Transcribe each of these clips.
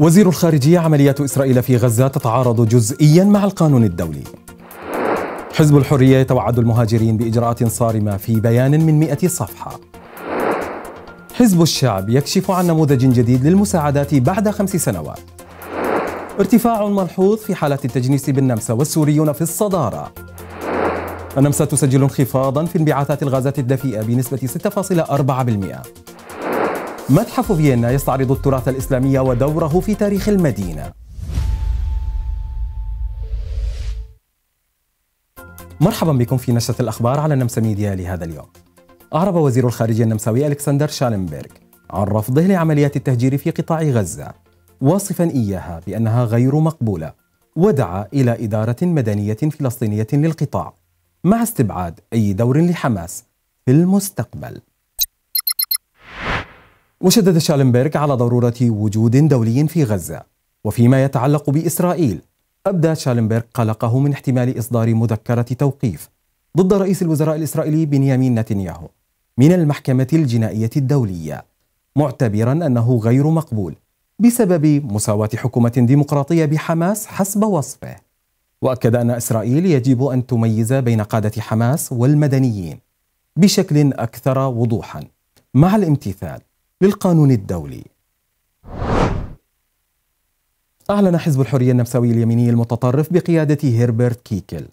وزير الخارجية عمليات إسرائيل في غزة تتعارض جزئيا مع القانون الدولي حزب الحرية يتوعد المهاجرين بإجراءات صارمة في بيان من 100 صفحة حزب الشعب يكشف عن نموذج جديد للمساعدات بعد خمس سنوات ارتفاع ملحوظ في حالات التجنيس بالنمسا والسوريون في الصدارة النمسا تسجل انخفاضا في انبعاثات الغازات الدفيئة بنسبة 6.4% متحف فيينا يستعرض التراث الإسلامي ودوره في تاريخ المدينة مرحبا بكم في نشرة الأخبار على النمسا ميديا لهذا اليوم أعرب وزير الخارجية النمساوي ألكسندر شالنبرغ عن رفضه لعمليات التهجير في قطاع غزة واصفا إياها بأنها غير مقبولة ودعا إلى إدارة مدنية فلسطينية للقطاع مع استبعاد أي دور لحماس في المستقبل وشدد شالنبرغ على ضرورة وجود دولي في غزة وفيما يتعلق بإسرائيل أبدى شالنبرغ قلقه من احتمال إصدار مذكرة توقيف ضد رئيس الوزراء الإسرائيلي بنيامين نتنياهو من المحكمة الجنائية الدولية معتبرا أنه غير مقبول بسبب مساواة حكومة ديمقراطية بحماس حسب وصفه وأكد أن إسرائيل يجب أن تميز بين قادة حماس والمدنيين بشكل أكثر وضوحا مع الامتثال للقانون الدولي أعلن حزب الحرية النمساوي اليميني المتطرف بقيادة هيربرت كيكل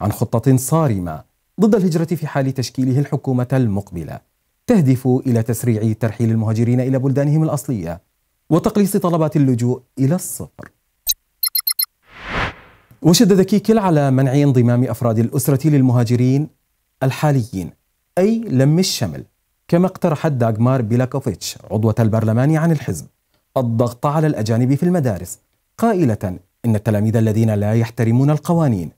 عن خطة صارمة ضد الهجرة في حال تشكيله الحكومة المقبلة تهدف إلى تسريع ترحيل المهاجرين إلى بلدانهم الأصلية وتقليص طلبات اللجوء إلى الصفر وشدد كيكل على منع انضمام أفراد الأسرة للمهاجرين الحاليين أي لم الشمل كما اقترحت داغمار بيلاكوفيتش عضوة البرلمان عن الحزب الضغط على الأجانب في المدارس قائلة إن التلاميذ الذين لا يحترمون القوانين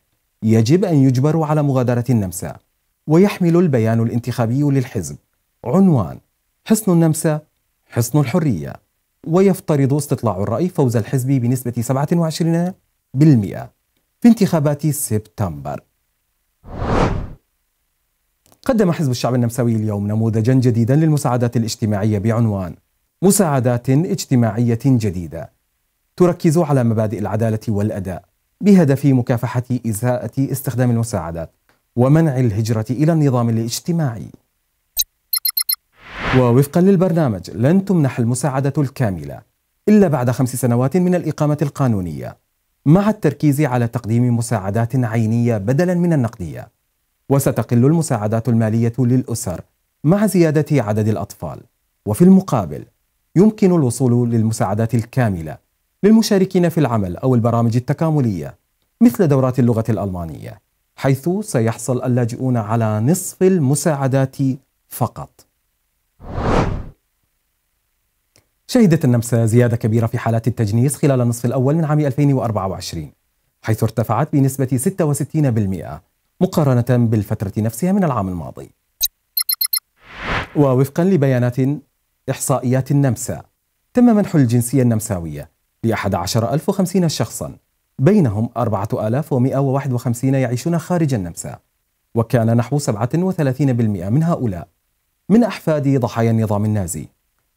يجب أن يجبروا على مغادرة النمسا ويحمل البيان الانتخابي للحزب عنوان حصن النمسا حصن الحرية ويفترض استطلاع الرأي فوز الحزب بنسبة 27% في انتخابات سبتمبر قدم حزب الشعب النمساوي اليوم نموذجا جديدا للمساعدات الاجتماعيه بعنوان مساعدات اجتماعيه جديده تركز على مبادئ العداله والاداء بهدف مكافحه اساءه استخدام المساعدات ومنع الهجره الى النظام الاجتماعي ووفقا للبرنامج لن تمنح المساعده الكامله الا بعد خمس سنوات من الاقامه القانونيه مع التركيز على تقديم مساعدات عينيه بدلا من النقديه وستقل المساعدات المالية للأسر مع زيادة عدد الأطفال وفي المقابل يمكن الوصول للمساعدات الكاملة للمشاركين في العمل أو البرامج التكاملية مثل دورات اللغة الألمانية حيث سيحصل اللاجئون على نصف المساعدات فقط شهدت النمسا زيادة كبيرة في حالات التجنيس خلال النصف الأول من عام 2024 حيث ارتفعت بنسبة 66% مقارنة بالفترة نفسها من العام الماضي ووفقا لبيانات إحصائيات النمسا تم منح الجنسية النمساوية ل 11050 شخصا بينهم 4151 يعيشون خارج النمسا وكان نحو 37% من هؤلاء من أحفاد ضحايا النظام النازي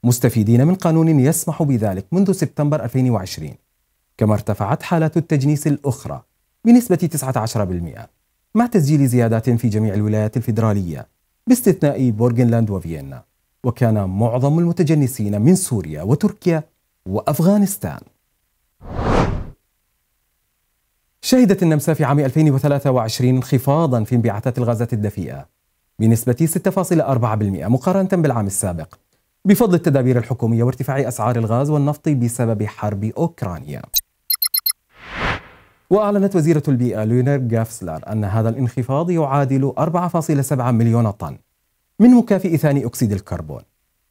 مستفيدين من قانون يسمح بذلك منذ سبتمبر 2020 كما ارتفعت حالات التجنيس الأخرى بنسبة 19% مع تسجيل زيادات في جميع الولايات الفيدرالية باستثناء بورغنلاند وفيينا وكان معظم المتجنسين من سوريا وتركيا وأفغانستان شهدت النمسا في عام 2023 انخفاضا في انبعاثات الغازات الدفيئة بنسبة 6.4% مقارنة بالعام السابق بفضل التدابير الحكومية وارتفاع أسعار الغاز والنفط بسبب حرب أوكرانيا وأعلنت وزيرة البيئة لينر جافسلر أن هذا الانخفاض يعادل 4.7 مليون طن من مكافئ ثاني أكسيد الكربون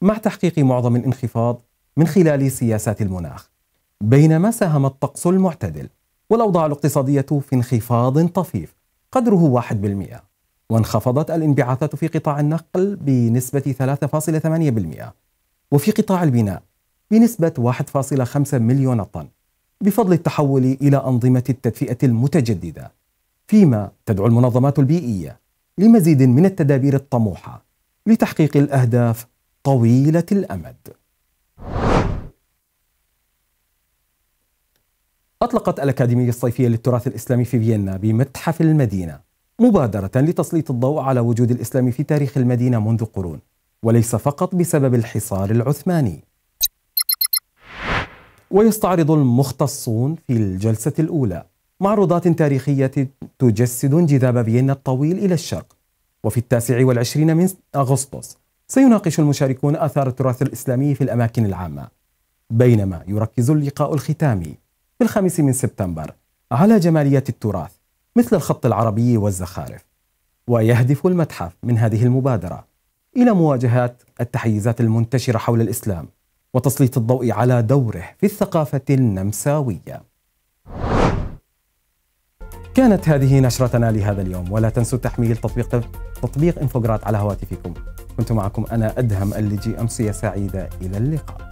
مع تحقيق معظم الانخفاض من خلال سياسات المناخ بينما ساهم الطقس المعتدل والأوضاع الاقتصادية في انخفاض طفيف قدره 1% وانخفضت الانبعاثات في قطاع النقل بنسبة 3.8% وفي قطاع البناء بنسبة 1.5 مليون طن بفضل التحول إلى أنظمة التدفئة المتجددة فيما تدعو المنظمات البيئية لمزيد من التدابير الطموحة لتحقيق الأهداف طويلة الأمد أطلقت الأكاديمية الصيفية للتراث الإسلامي في فيينا بمتحف المدينة مبادرة لتسليط الضوء على وجود الإسلام في تاريخ المدينة منذ قرون وليس فقط بسبب الحصار العثماني ويستعرض المختصون في الجلسة الأولى معروضات تاريخية تجسد انجذاب فيينا الطويل إلى الشرق وفي التاسع والعشرين من أغسطس سيناقش المشاركون آثار التراث الإسلامي في الأماكن العامة بينما يركز اللقاء الختامي في الخامس من سبتمبر على جماليات التراث مثل الخط العربي والزخارف ويهدف المتحف من هذه المبادرة إلى مواجهة التحيزات المنتشرة حول الإسلام وتسليط الضوء على دوره في الثقافة النمساوية كانت هذه نشرتنا لهذا اليوم ولا تنسوا تحميل تطبيق تطبيق انفوجرات على هواتفكم كنت معكم أنا أدهم اللجي أمسية سعيدة إلى اللقاء